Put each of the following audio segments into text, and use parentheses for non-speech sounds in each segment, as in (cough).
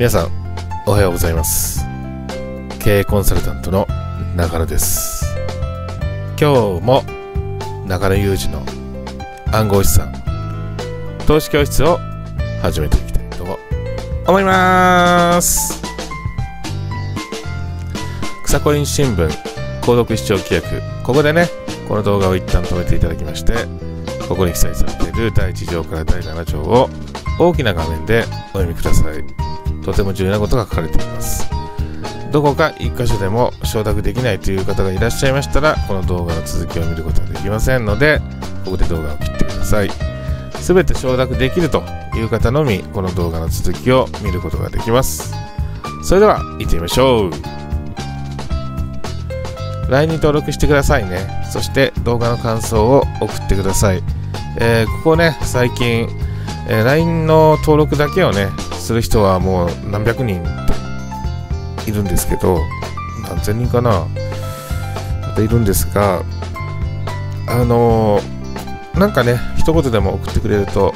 皆さん、おはようございます。経営コンサルタントの中野です。今日も中野裕二の暗号資産投資教室を始めていきたいと思います。草コイン新聞購読視聴規約ここでねこの動画を一旦止めていただきましてここに記載されている第1条から第7条を大きな画面でお読みください。とても重要なことが書かれていますどこか一箇所でも承諾できないという方がいらっしゃいましたらこの動画の続きを見ることはできませんのでここで動画を切ってください全て承諾できるという方のみこの動画の続きを見ることができますそれでは行ってみましょう LINE に登録してくださいねそして動画の感想を送ってください、えー、ここね最近、えー、LINE の登録だけをねする人はもう何百人いるんですけど何千人かなまたいるんですがあのなんかね一言でも送ってくれると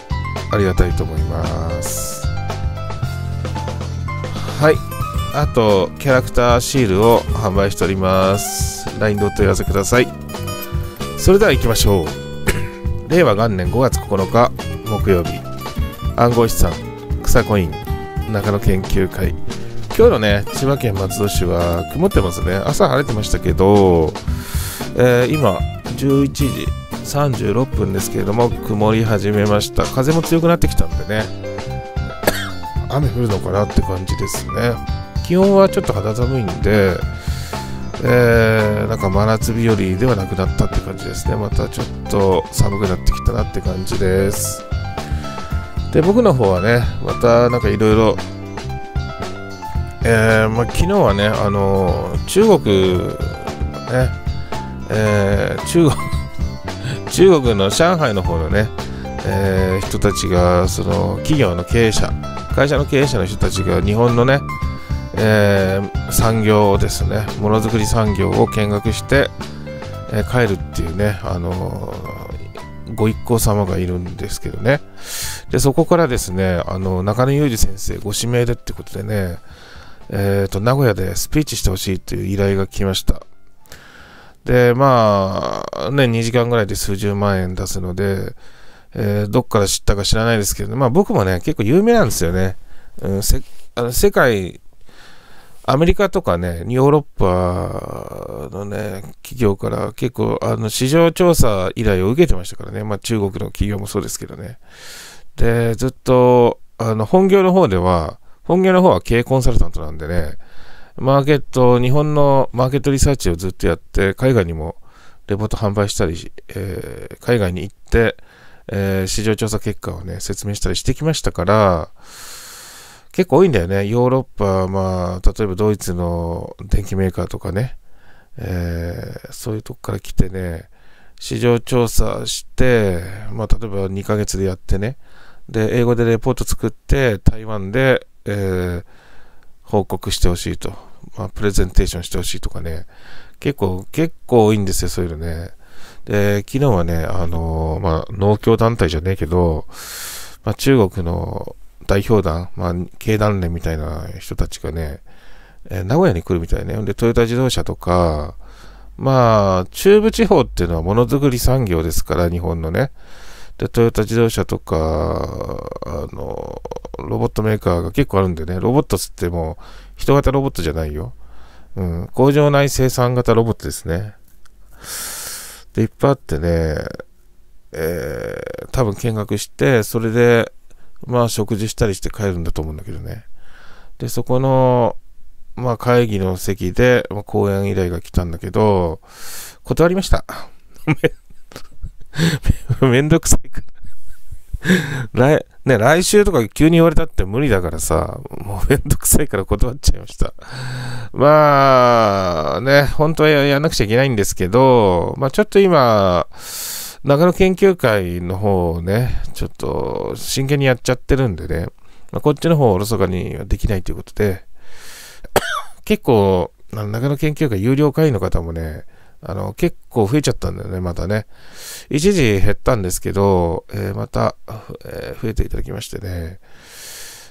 ありがたいと思いますはいあとキャラクターシールを販売しております LINE でお問い合わせくださいそれでは行きましょう (coughs) 令和元年5月9日木曜日暗号資産草コイン中野研究会今日のね千葉県松戸市は曇ってますね朝晴れてましたけど、えー、今11時36分ですけれども曇り始めました風も強くなってきたんでね雨降るのかなって感じですね気温はちょっと肌寒いんでえー、なんか真夏日よりではなくなったって感じですね。またちょっと寒くなってきたなって感じです。で僕の方はねまたなんかいろいろえーまあ、昨日はね、あのー、中国、ねえー、中国 (laughs) 中国の上海の方のね、えー、人たちがその企業の経営者会社の経営者の人たちが日本のね、えー、産業をですねものづくり産業を見学して、えー、帰るっていうね、あのご一行様がいるんですけどね。で、そこからですね、あの、中野裕二先生ご指名でってことでね、えっ、ー、と、名古屋でスピーチしてほしいという依頼が来ました。で、まあ、ね、2時間ぐらいで数十万円出すので、えー、どっから知ったか知らないですけど、まあ僕もね、結構有名なんですよね。うん、せあの世界アメリカとかね、ヨーロッパのね、企業から結構、あの、市場調査依頼を受けてましたからね。まあ、中国の企業もそうですけどね。で、ずっと、あの、本業の方では、本業の方は経営コンサルタントなんでね、マーケット、日本のマーケットリサーチをずっとやって、海外にもレポート販売したり、えー、海外に行って、えー、市場調査結果をね、説明したりしてきましたから、結構多いんだよね。ヨーロッパ、まあ、例えばドイツの電機メーカーとかね、えー、そういうとこから来てね、市場調査して、まあ、例えば2ヶ月でやってね、で、英語でレポート作って、台湾で、えー、報告してほしいと、まあ、プレゼンテーションしてほしいとかね、結構、結構多いんですよ、そういうのね。で、昨日はね、あのー、まあ、農協団体じゃねえけど、まあ、中国の代表団、まあ、経団連みたいな人たちがね、えー、名古屋に来るみたいね。で、トヨタ自動車とか、まあ、中部地方っていうのはものづくり産業ですから、日本のね。で、トヨタ自動車とか、あの、ロボットメーカーが結構あるんでね、ロボットつっても、人型ロボットじゃないよ。うん、工場内生産型ロボットですね。で、いっぱいあってね、えー、多分見学して、それで、まあ食事したりして帰るんだと思うんだけどね。で、そこの、まあ会議の席で、まあ、講演依頼が来たんだけど、断りました。め、(laughs) めんどくさいから。来、ね、来週とか急に言われたって無理だからさ、もうめんどくさいから断っちゃいました。まあ、ね、本当はやんなくちゃいけないんですけど、まあちょっと今、長野研究会の方をね、ちょっと真剣にやっちゃってるんでね、まあ、こっちの方をおろそかにはできないということで、(coughs) 結構、長野研究会有料会員の方もね、あの、結構増えちゃったんだよね、またね。一時減ったんですけど、えー、また、えー、増えていただきましてね。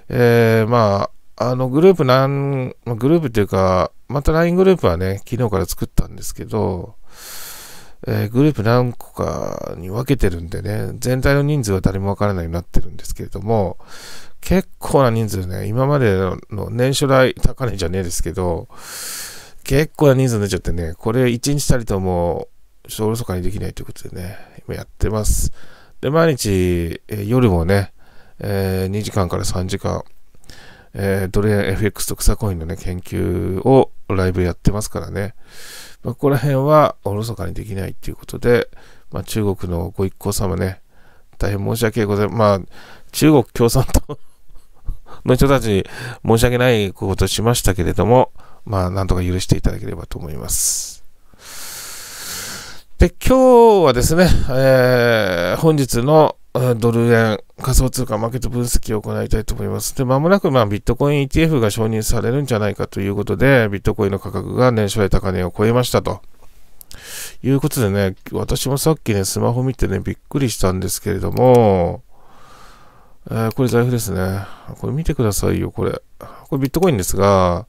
えー、まあ、あの、グループなん、グループというか、また LINE グループはね、昨日から作ったんですけど、えー、グループ何個かに分けてるんでね、全体の人数は誰もわからないようになってるんですけれども、結構な人数ね、今までの年初来高値じゃねえですけど、結構な人数になっちゃってね、これ一日たりとも、ちょっとおろそかにできないということでね、今やってます。で、毎日、え夜もね、えー、2時間から3時間、えー、ドル円 FX と草コインのね、研究をライブやってますからね。まあ、ここら辺はおろそかにできないということで、まあ、中国のご一行様ね、大変申し訳ございません。まあ、中国共産党の人たちに申し訳ないことをしましたけれども、まあ、なんとか許していただければと思います。で、今日はですね、えー、本日のドル円仮想通貨マーケット分析を行いたいと思います。で、まもなくまあビットコイン ETF が承認されるんじゃないかということで、ビットコインの価格が年初来高値を超えましたと。いうことでね、私もさっきね、スマホ見てね、びっくりしたんですけれども、えー、これ財布ですね。これ見てくださいよ、これ。これビットコインですが、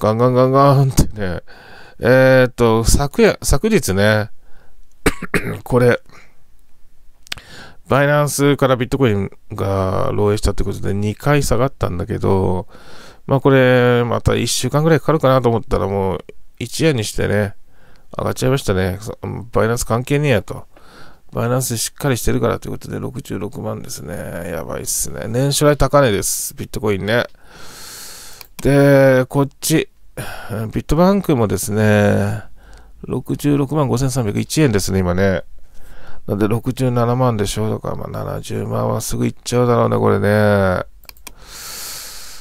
ガンガンガンガンってね、えー、っと、昨夜、昨日ね、(coughs) これ、バイナンスからビットコインが漏洩したってことで2回下がったんだけど、まあこれ、また1週間ぐらいかかるかなと思ったらもう一夜にしてね、上がっちゃいましたね。バイナンス関係ねえやと。バイナンスしっかりしてるからということで66万ですね。やばいっすね。年初来高値です。ビットコインね。で、こっち、ビットバンクもですね、66万5301円ですね、今ね。なんで67万でしょうとかまあ70万はすぐいっちゃうだろうね、これね。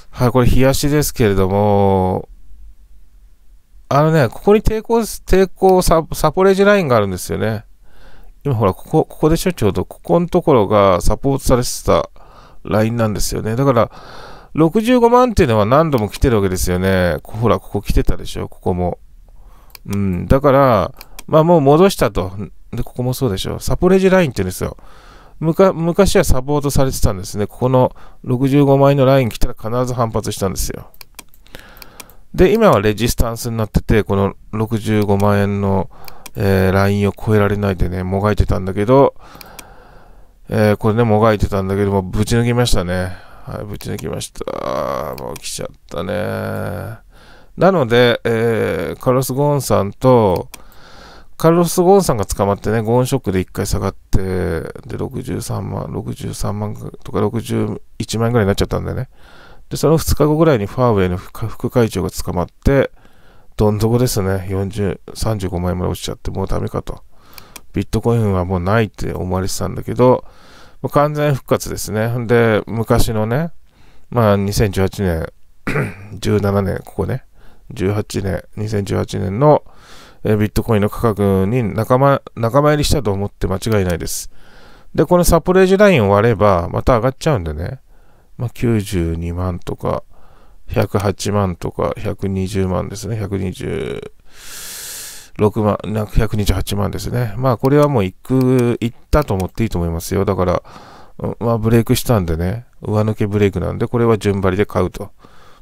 はい、これ冷やしですけれども、あのね、ここに抵抗、抵抗サ、サポレージラインがあるんですよね。今ほら、ここ、ここでしょちょうど、ここのところがサポートされてたラインなんですよね。だから、65万っていうのは何度も来てるわけですよね。ほら、ここ来てたでしょ、ここも。うん、だから、まあもう戻したと。で、ここもそうでしょ。サポレジラインって言うんですよ。昔はサポートされてたんですね。ここの65万円のライン来たら必ず反発したんですよ。で、今はレジスタンスになってて、この65万円の、えー、ラインを超えられないでね、もがいてたんだけど、えー、これね、もがいてたんだけども、ぶち抜きましたね。はい、ぶち抜きました。もう来ちゃったね。なので、えー、カロス・ゴーンさんと、カルロス・ゴーンさんが捕まってね、ゴーンショックで1回下がって、で、63万、63万とか61万ぐらいになっちゃったんでね。で、その2日後ぐらいにファーウェイの副会長が捕まって、どん底ですね、40、35万円まで落ちちゃって、もうダメかと。ビットコインはもうないって思われてたんだけど、完全復活ですね。で、昔のね、まあ、2018年、17 (clears throat) 年、ここね、18年、2018年のビットコインの価格に仲間仲間入りしたと思って間違いないです。で、このサプレージラインを割れば、また上がっちゃうんでね、まあ、92万とか、108万とか、120万ですね、120。6万、128万ですね。まあこれはもう行く、行ったと思っていいと思いますよ。だから、まあブレイクしたんでね、上抜けブレイクなんで、これは順張りで買うと。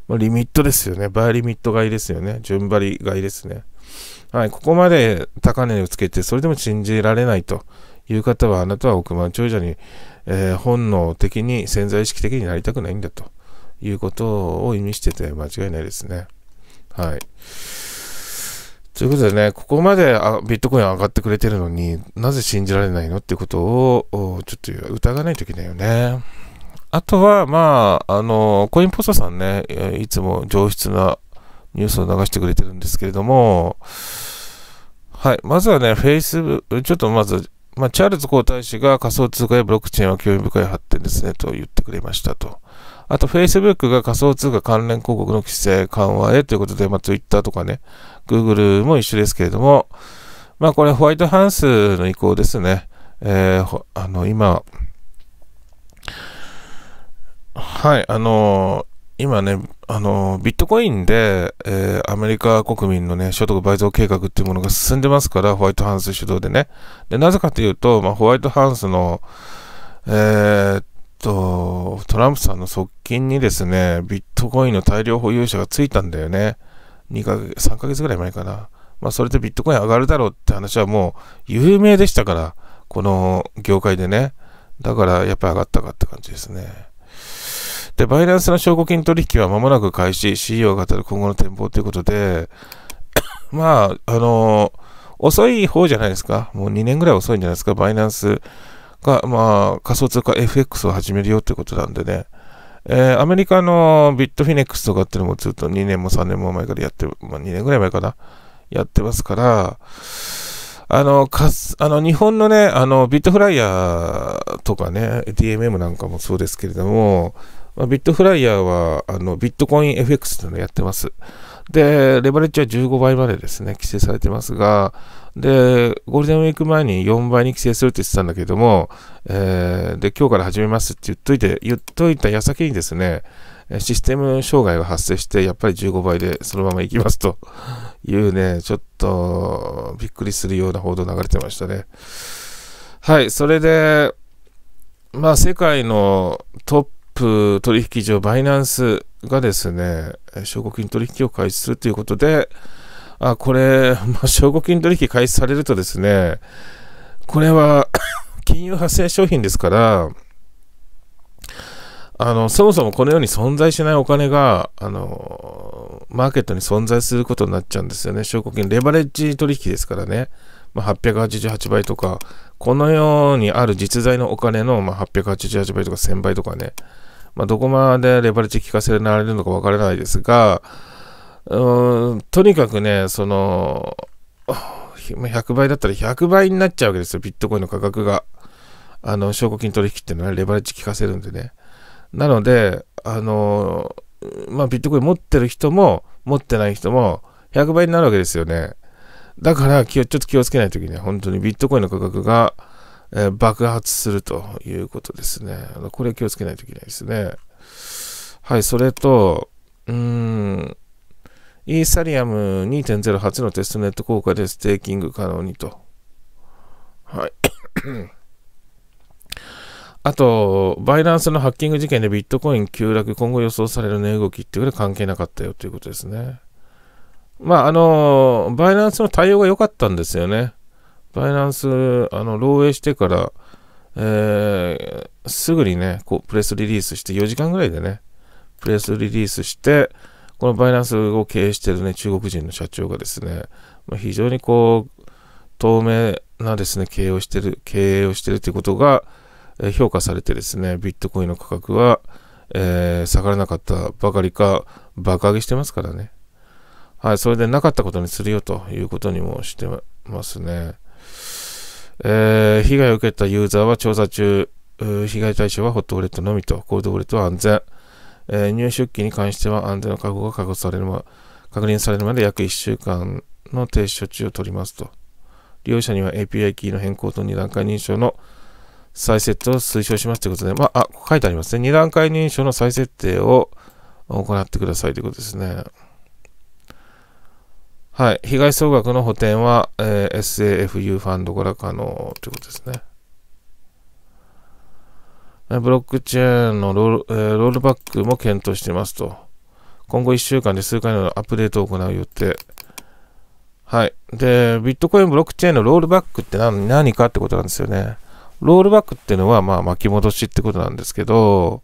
まあ、リミットですよね。バイリミット買いですよね。順張り買いですね。はい、ここまで高値をつけて、それでも信じられないという方は、あなたは億万長者に、えー、本能的に潜在意識的になりたくないんだということを意味してて間違いないですね。はい。ということでね、ここまでビットコイン上がってくれてるのになぜ信じられないのってことをちょっと疑わないといけないよね。あとは、まあ、あの、コインポストさんね、いつも上質なニュースを流してくれてるんですけれども、はい、まずはね、Facebook、ちょっとまず、まあ、チャールズ皇太子が仮想通貨やブロックチェーンは興味深い発展ですねと言ってくれましたと。あと Facebook が仮想通貨関連広告の規制緩和へということで、まあ、Twitter とかね、Google も一緒ですけれども、まあこれホワイトハウスの意向ですね。えー、あの今、はい、あのー、今ね、あのー、ビットコインで、えー、アメリカ国民のね、所得倍増計画っていうものが進んでますから、ホワイトハウス主導でね。で、なぜかというと、まあ、ホワイトハウスの、えー、と、トランプさんの側近にですね、ビットコインの大量保有者がついたんだよね。2ヶ月、3ヶ月ぐらい前かな。まあ、それでビットコイン上がるだろうって話はもう有名でしたから、この業界でね。だから、やっぱり上がったかって感じですね。で、バイナンスの証拠金取引は間もなく開始、CEO が語る今後の展望ということで、(coughs) まあ、あの遅い方じゃないですか。もう2年ぐらい遅いんじゃないですか。バイナンスが、まあ、仮想通貨 FX を始めるよってことなんでね、えー、アメリカのビットフィネックスとかっていうのもずっと2年も3年も前からやってる、まあ、2年ぐらい前かな、やってますから、あの、かす、あの、日本のね、あの、ビットフライヤーとかね、DMM なんかもそうですけれども、まあ、ビットフライヤーは、あの、ビットコイン FX というのをやってます。で、レバレッジは15倍までですね、規制されてますが、で、ゴールデンウィーク前に4倍に規制するって言ってたんだけども、えー、で、今日から始めますって言っといて、言っといた矢先にですね、システム障害が発生して、やっぱり15倍でそのまま行きますと (laughs) いうね、ちょっとびっくりするような報道流れてましたね。はい、それで、まあ、世界のトップ取引所、バイナンスがですね、証拠金取引を開始するということで、あこれ、まあ、証拠金取引開始されるとですね、これは (coughs) 金融発生商品ですから、あのそもそもこのように存在しないお金があのマーケットに存在することになっちゃうんですよね、証拠金、レバレッジ取引ですからね、まあ、888倍とか、このようにある実在のお金の、まあ、888倍とか1000倍とかね、まあ、どこまでレバレッジ効かせられるのか分からないですが、うん、とにかくね、その、100倍だったら100倍になっちゃうわけですよ、ビットコインの価格が。あの、証拠金取引っていうのは、レバレッジ効かせるんでね。なので、あの、まあ、ビットコイン持ってる人も、持ってない人も、100倍になるわけですよね。だからちょっと気をつけないときね、本当にビットコインの価格が、えー、爆発するということですね。これ気をつけないといけないですね。はい、それと、うーん、イーサリアム2.08のテストネット効果でステーキング可能にと。はい。(coughs) あと、バイナンスのハッキング事件でビットコイン急落、今後予想される値動きっていうことは関係なかったよということですね。まあ、あの、バイナンスの対応が良かったんですよね。バイナンス、あの、漏洩してから、えー、すぐにね、こう、プレスリリースして、4時間ぐらいでね、プレスリリースして、このバイナンスを経営してるね、中国人の社長がですね、ま非常にこう、透明なですね、経営をしてる、経営をしてるということが、え評価されてですね、ビットコインの価格は、えー、下がらなかったばかりか、爆上げしてますからね。はい、それでなかったことにするよということにもしてますね。えー、被害を受けたユーザーは調査中、被害対象はホットウォレットのみと、コールドウォレットは安全。えー、入出機に関しては安全の確保が確保される、ま、確認されるまで約1週間の停止処置を取りますと。利用者には API キーの変更と2段階認証の再設定を推奨しますということで、まあ、あ、書いてありますね。2段階認証の再設定を行ってくださいということですね。はい。被害総額の補填は、えー、SAFU ファンドから可能ということですね。ブロックチェーンのロール,、えロールバックも検討していますと。今後1週間で数回のアップデートを行う予定。はい。で、ビットコインブロックチェーンのロールバックって何何かってことなんですよね。ロールバックっていうのは、まあ、巻き戻しってことなんですけど、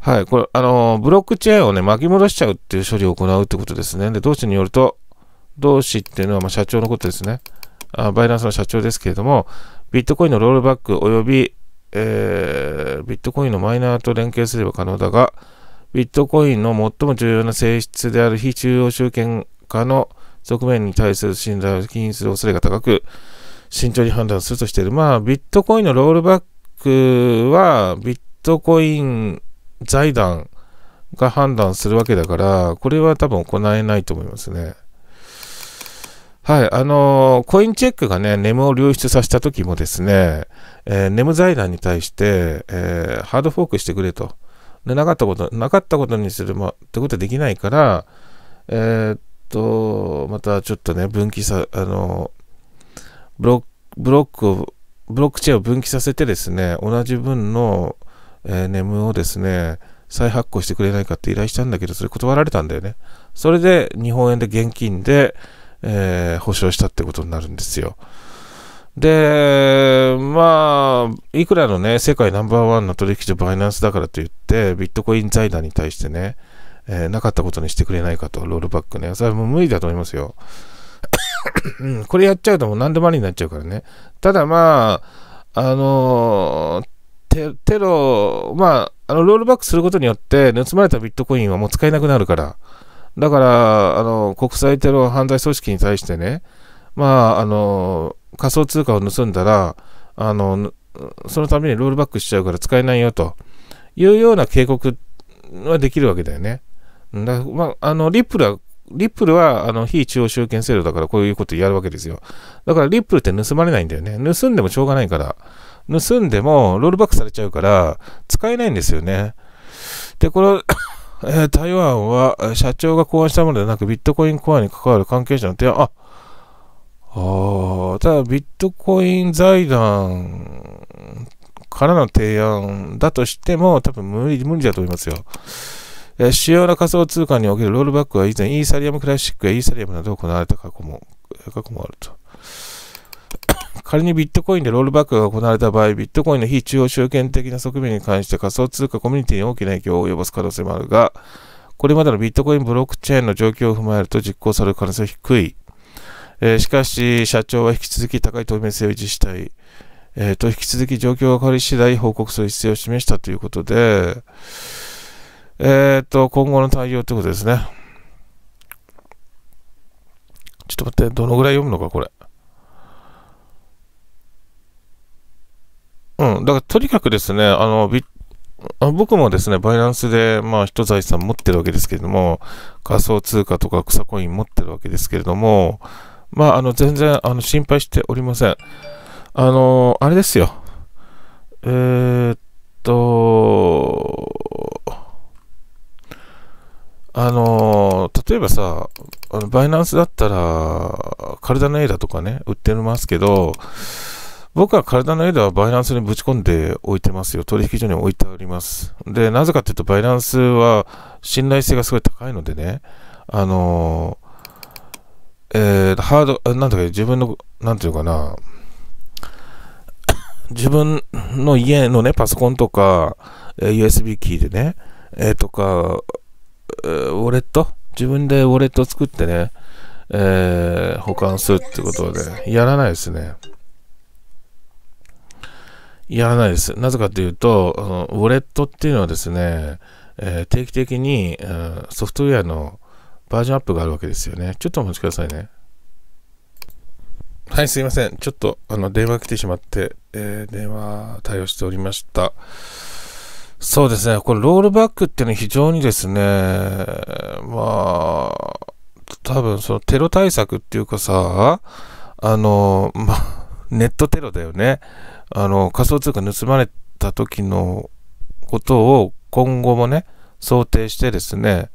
はい。これ、あの、ブロックチェーンをね、巻き戻しちゃうっていう処理を行うってことですね。で、同志によると、同志っていうのは、まあ、社長のことですね。あバイナンスの社長ですけれども、ビットコインのロールバック及びえー、ビットコインのマイナーと連携すれば可能だが、ビットコインの最も重要な性質である非中央集権化の側面に対する信頼を禁止する恐れが高く、慎重に判断するとしている。まあ、ビットコインのロールバックは、ビットコイン財団が判断するわけだから、これは多分行えないと思いますね。はい、あのコインチェックがね、ネムを流出させた時もですね、えー、ネム財団に対して、えー、ハードフォークしてくれと。でなかったこと、なかったことにするも、ってことはできないから、えー、っと、またちょっとね、分岐さ、あのブロックを、ブロックチェーンを分岐させてですね、同じ分の、えー、ネムをですね、再発行してくれないかって依頼したんだけど、それ断られたんだよね。それで日本円で現金で、えー、保証したってことになるんですよ。で、まあ、いくらのね、世界ナンバーワンの取引所バイナンスだからといって、ビットコイン財団に対してね、えー、なかったことにしてくれないかと、ロールバックね。それはもう無理だと思いますよ。これやっちゃうともう何でもありになっちゃうからね。ただまあ、あのー、テロ、まあ、あの、ロールバックすることによって、盗まれたビットコインはもう使えなくなるから、だから、あの、国際テロ犯罪組織に対してね、まあ、あの、仮想通貨を盗んだら、あの、そのためにロールバックしちゃうから使えないよというような警告はできるわけだよね。だまあ、あの、リップルは、リップルは、あの、非中央集権制度だからこういうことやるわけですよ。だからリップルって盗まれないんだよね。盗んでもしょうがないから。盗んでもロールバックされちゃうから、使えないんですよね。で、これえ台湾は社長が考案したものではなくビットコインコアに関わる関係者の提案、ああただビットコイン財団からの提案だとしても多分無理無理だと思いますよ。え主要な仮想通貨におけるロールバックは以前イーサリアムクラシックやイーサリアムなど行われた過去も過去もあると。仮にビットコインでロールバックが行われた場合、ビットコインの非中央集権的な側面に関して仮想通貨コミュニティに大きな影響を及ぼす可能性もあるが、これまでのビットコインブロックチェーンの状況を踏まえると実行される可能性は低い。えー、しかし、社長は引き続き高い透明性を維持したい。えー、と、引き続き状況が変わり次第報告する姿勢を示したということで、えっ、ー、と、今後の対応ということですね。ちょっと待って、どのぐらい読むのか、これ。うん、だからとにかくですね、あの、あ僕もですね、バイナンスで、まあ、人財産持ってるわけですけれども、仮想通貨とか草コイン持ってるわけですけれども、まあ、あの、全然、あの、心配しておりません。あの、あれですよ。えー、っと、あの、例えばさ、あのバイナンスだったら、カルダネイダとかね、売ってますけど、僕は体の a ではバイナンスにぶち込んでおいてますよ。取引所に置いてあります。で、なぜかというと、バイナンスは信頼性がすごい高いのでね、あのえー、ハード、なんだか自分の、なんていうかな、(coughs) 自分の家のね、パソコンとか、え USB キーでね、えー、とか、えー、ウォレット自分でウォレットを作ってね、えー、保管するってことで、ね、やらないですね。やらないです。なぜかというと、あのウォレットっていうのはですね、えー、定期的に、うん、ソフトウェアのバージョンアップがあるわけですよね。ちょっとお待ちくださいね。はい、すいません。ちょっとあの電話来てしまって、えー、電話対応しておりました。そうですね、これ、ロールバックっていうのは非常にですね、まあ、多分そのテロ対策っていうかさ、あの、まあ、ネットテロだよね。あの、仮想通貨盗まれた時のことを今後もね、想定してですね、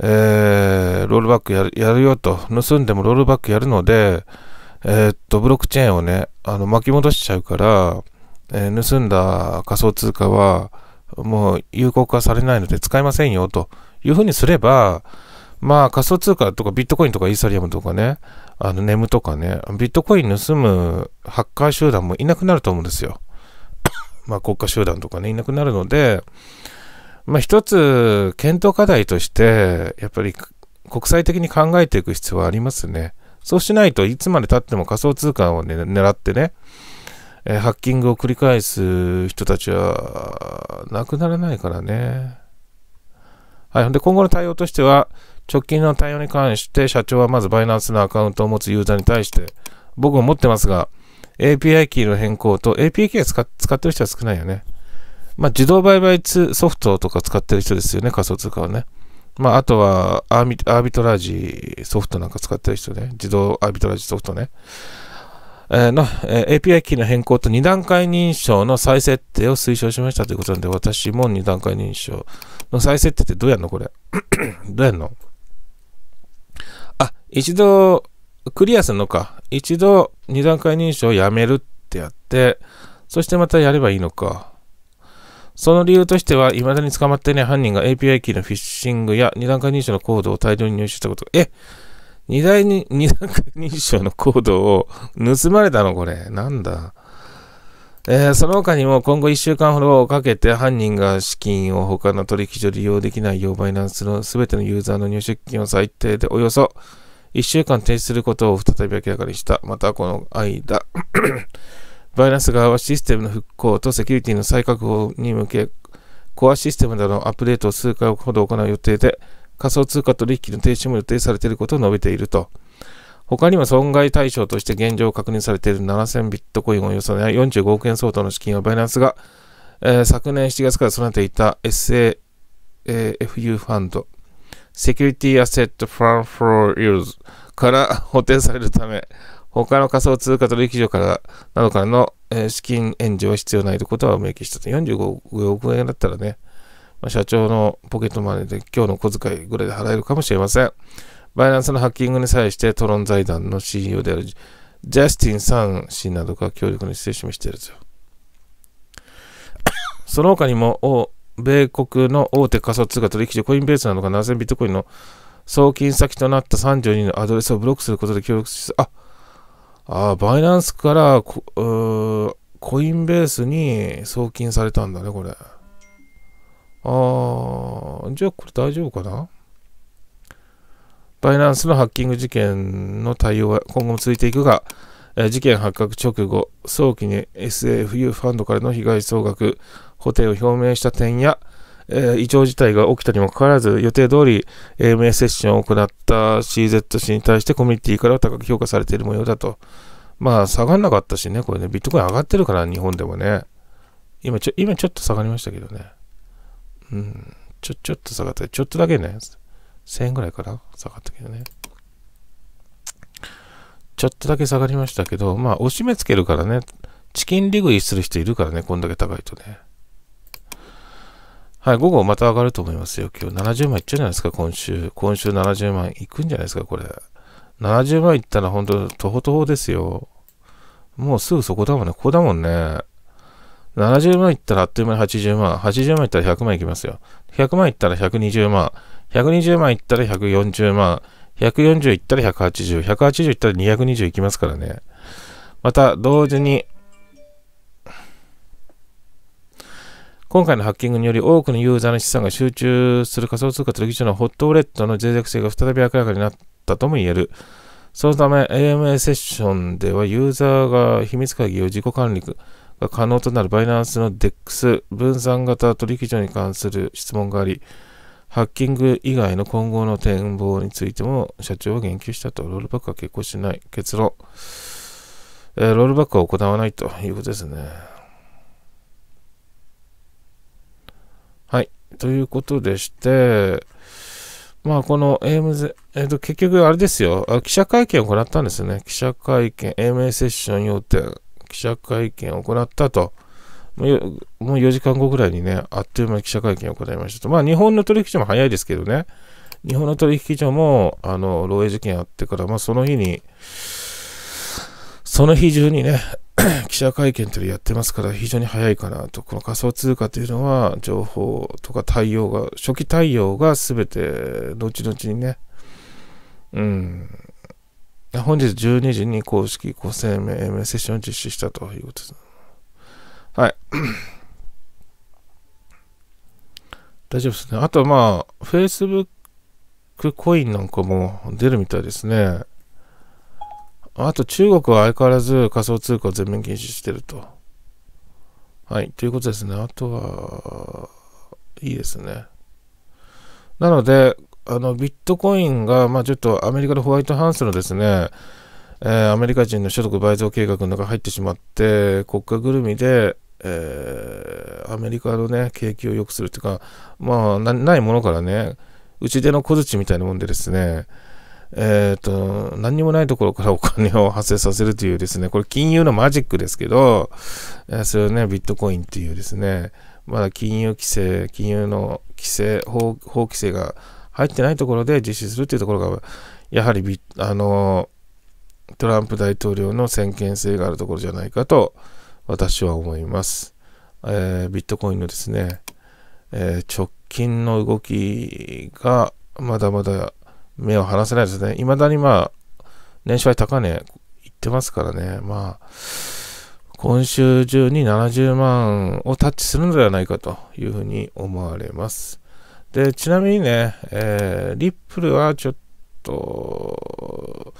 えー、ロールバックやるやるよと、盗んでもロールバックやるので、えー、っと、ブロックチェーンをね、あの、巻き戻しちゃうから、えー、盗んだ仮想通貨は、もう有効化されないので使いませんよというふうにすれば、まあ仮想通貨とかビットコインとかイーサリアムとかね、あの、ネムとかね、ビットコイン盗むハッカー集団もいなくなると思うんですよ。(laughs) まあ、国家集団とかね、いなくなるので、まあ、一つ、検討課題として、やっぱり国際的に考えていく必要はありますね。そうしないといつまでたっても仮想通貨を、ね、狙ってね、えー、ハッキングを繰り返す人たちは、なくならないからね。はい。ほんで、今後の対応としては、直近の対応に関して社長はまずバイナンスのアカウントを持つユーザーに対して、僕も持ってますが、API キーの変更と API キー使使ってる人は少ないよね。まあ、自動売買ソフトとか使ってる人ですよね、仮想通貨はね。まあ、あとはアービ、アービトラージソフトなんか使ってる人ね。自動アービトラージソフトね。えの、え API キーの変更と2段階認証の再設定を推奨しましたということなんで、私も2段階認証の再設定ってどうやんのこれ (coughs) どうやんの一度、クリアするのか。一度、二段階認証をやめるってやって、そしてまたやればいいのか。その理由としては、未だに捕まっていない犯人が API キーのフィッシングや二段階認証のコードを大量に入手したこと。え二段に (laughs) 二段階認証のコードを (laughs) 盗まれたのこれ。なんだ。えー、その他にも今後1週間ほどかけて犯人が資金を他の取引所利用できないようバイナンスの全てのユーザーの入手金を最低でおよそ1週間停止することを再び明らかにした。またこの間、(coughs) バイナンス側はシステムの復興とセキュリティの再確保に向け、コアシステムなどのアップデートを数回ほど行う予定で、仮想通貨取引の停止も予定されていることを述べていると。他にも損害対象として現状確認されている7000ビットコインおよそ45億円相当の資金をバイナンスが、えー、昨年7月から備えていた SAFU ファンド、セキュリティアセットファンフォーユーズから補填されるため、他の仮想通貨取引所からなどからの、えー、資金援助は必要ないということは明記したと。45億円だったらね、まあ、社長のポケットマネーで今日の小遣いぐらいで払えるかもしれません。バイナンスのハッキングに際してトロン財団の CEO であるジャスティン・サン氏などが協力の姿勢を示していると。(coughs) その他にも、米国の大手仮想通貨取引所コインベースなどが7000ビットコインの送金先となった32のアドレスをブロックすることで協力し、あ、あバイナンスからココインベースに送金されたんだね、これ。あじゃあこれ大丈夫かなバイナンスのハッキング事件の対応は今後も続いていくが、え事件発覚直後、早期に SAFU ファンドからの被害総額固定を表明した点や、えー、異常事態が起きたにもかかわらず、予定通り AMA セッションを行った CZ 氏に対してコミュニティからは高く評価されている模様だと。まあ、下がんなかったしね、これね、ビットコイン上がってるから、日本でもね。今ちょ、今ちょっと下がりましたけどね。うん、ちょ、ちょっと下がった。ちょっとだけね、1000円ぐらいかな下がったけどね。ちょっとだけ下がりましたけど、まあ、押し目つけるからね、チキン利食いする人いるからね、こんだけ高いとね。はい、午後また上がると思いますよ。今日70万いっちゃうんじゃないですか、今週。今週70万いくんじゃないですか、これ。70万いったら本当と歩徒歩ですよ。もうすぐそこだもんね。ここだもんね。70万いったらあっという間に80万。80万いったら100万いきますよ。100万いったら120万。120万いったら140万。140いったら180。180いったら220いきますからね。また同時に今回のハッキングにより多くのユーザーの資産が集中する仮想通貨取引所のホットウォレットの脆弱性が再び明らかになったとも言える。そのため AMA セッションではユーザーが秘密鍵を自己管理が可能となるバイナンスの DEX 分散型取引所に関する質問があり、ハッキング以外の今後の展望についても社長は言及したと、ロールバックは結構しない。結論、えー、ロールバックは行わないということですね。ということでして、まあ、この AM、えっ、ー、と、結局、あれですよ記者会見を行ったんですね。記者会見、AMA セッション要点、記者会見を行ったと。もう4時間後ぐらいにね、あっという間に記者会見を行いましたと。まあ、日本の取引所も早いですけどね、日本の取引所も、あの、漏洩事件あってから、まあ、その日に、その日中にね、(clears throat) 記者会見というのをやってますから非常に早いかなと。この仮想通貨というのは情報とか対応が、初期対応が全て後々にね、うん、本日12時に公式5000名 m セッションを実施したということです。はい。(clears throat) 大丈夫ですね。あとまあ、Facebook コインなんかも出るみたいですね。あと中国は相変わらず仮想通貨を全面禁止してると。はい、ということですね。あとは、いいですね。なので、あのビットコインが、まあ、ちょっとアメリカのホワイトハウスのですね、えー、アメリカ人の所得倍増計画の中に入ってしまって、国家ぐるみで、えー、アメリカのね、景気を良くするというか、まあな、ないものからね、うちでの小槌みたいなもんでですね、えっ、ー、と、何にもないところからお金を発生させるというですね、これ金融のマジックですけど、えそれをね、ビットコインっていうですね、まだ金融規制、金融の規制、法法規制が入ってないところで実施するっていうところが、やはりビあの、トランプ大統領の先見性があるところじゃないかと、私は思います。えー、ビットコインのですね、えー、直近の動きがまだまだ目を離せないですね。未だにまあ、年収は高値いってますからね。まあ、今週中に70万をタッチするのではないかというふうに思われます。で、ちなみにね、えー、リップルはちょっと、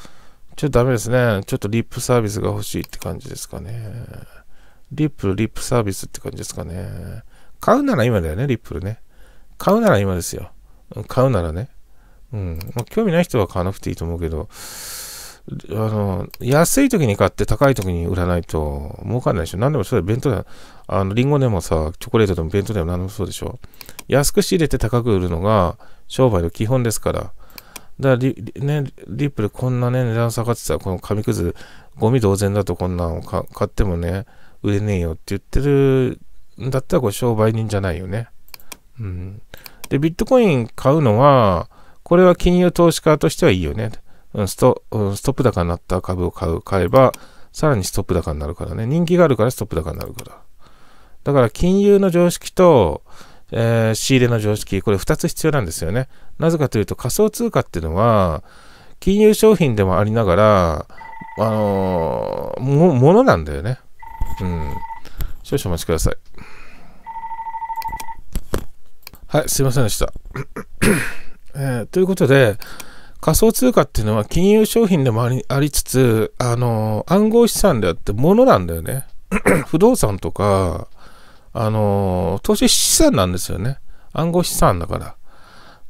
ちょっとダメですね。ちょっとリップサービスが欲しいって感じですかね。リップル、リップサービスって感じですかね。買うなら今だよね、リップルね。買うなら今ですよ。買うならね。うん。まあ、興味ない人は買わなくていいと思うけど、あの、安い時に買って高い時に売らないと儲かんないでしょ。何でもそうだ弁当だ。あの、リンゴでもさ、チョコレートでも弁当でも何でもそうでしょ。安く仕入れて高く売るのが商売の基本ですから。だからリ、ね、リップでこんなね、値段下がってたら、この紙くず、ゴミ同然だとこんなの買ってもね、売れねえよって言ってるんだったら、これ商売人じゃないよね。うん。で、ビットコイン買うのは、これは金融投資家としてはいいよね。ストストップ高になった株を買う、買えば、さらにストップ高になるからね。人気があるからストップ高になるから。だから金融の常識と、えー、仕入れの常識、これ2つ必要なんですよね。なぜかというと仮想通貨っていうのは、金融商品でもありながら、あのー、も、ものなんだよね。うん。少々お待ちください。はい、すいませんでした。えー、ということで、仮想通貨っていうのは金融商品でもありつつ、あのー、暗号資産であって物なんだよね。(clears throat) 不動産とか、あのー、投資資産なんですよね。暗号資産だから。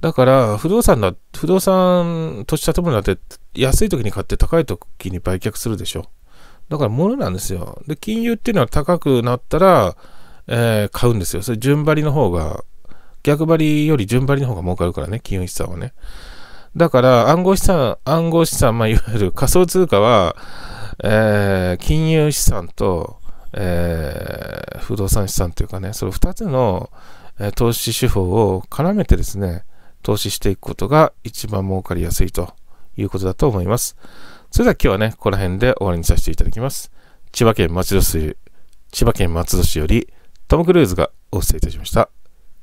だから、不動産だ、不動産、土地建物だって安い時に買って高い時に売却するでしょ。だから物なんですよ。で、金融っていうのは高くなったら、えー、買うんですよ。それ順張りの方が逆張りより順張りの方が儲かるからね、金融資産はね。だから、暗号資産、暗号資産、まあ、いわゆる仮想通貨は、えー、金融資産と、えー、不動産資産というかね、その2つの、えー、投資手法を絡めてですね、投資していくことが一番儲かりやすいということだと思います。それでは今日はね、ここら辺で終わりにさせていただきます。千葉県松戸市、千葉県松戸市より、トム・クルーズがお伝えいたしました。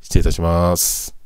失礼いたします。